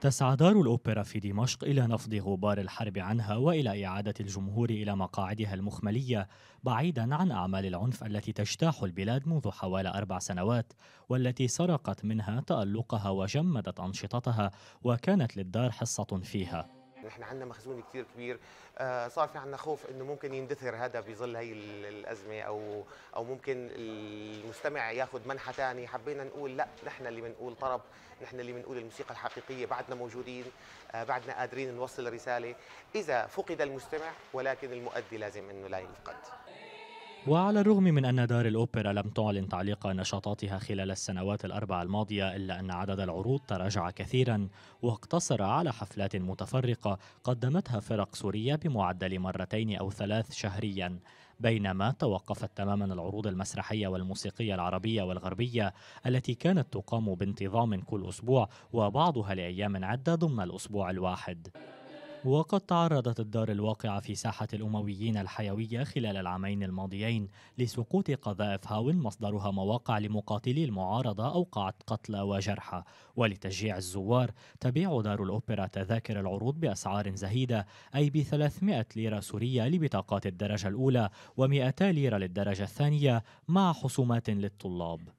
تسعى دار الأوبرا في دمشق إلى نفض غبار الحرب عنها وإلى إعادة الجمهور إلى مقاعدها المخملية بعيدا عن أعمال العنف التي تجتاح البلاد منذ حوالي أربع سنوات والتي سرقت منها تألقها وجمدت أنشطتها وكانت للدار حصة فيها احنا عندنا مخزون كثير كبير آه، صار في عندنا خوف انه ممكن يندثر هذا بظل هي الازمه او او ممكن المستمع ياخذ منحى ثاني حبينا نقول لا نحن اللي بنقول طرب نحن اللي بنقول الموسيقى الحقيقيه بعدنا موجودين آه، بعدنا قادرين نوصل رساله اذا فقد المستمع ولكن المؤدي لازم انه لا يفقد وعلى الرغم من أن دار الأوبرا لم تعلن تعليق نشاطاتها خلال السنوات الأربع الماضية إلا أن عدد العروض تراجع كثيرا واقتصر على حفلات متفرقة قدمتها فرق سورية بمعدل مرتين أو ثلاث شهريا بينما توقفت تماما العروض المسرحية والموسيقية العربية والغربية التي كانت تقام بانتظام كل أسبوع وبعضها لأيام عدة ضمن الأسبوع الواحد وقد تعرضت الدار الواقعة في ساحة الأمويين الحيوية خلال العامين الماضيين لسقوط قذائف هاون مصدرها مواقع لمقاتلي المعارضة أوقعت قتلى وجرحى ولتشجيع الزوار تبيع دار الأوبرا تذاكر العروض بأسعار زهيدة أي ب 300 ليرة سورية لبطاقات الدرجة الأولى و200 ليرة للدرجة الثانية مع حسومات للطلاب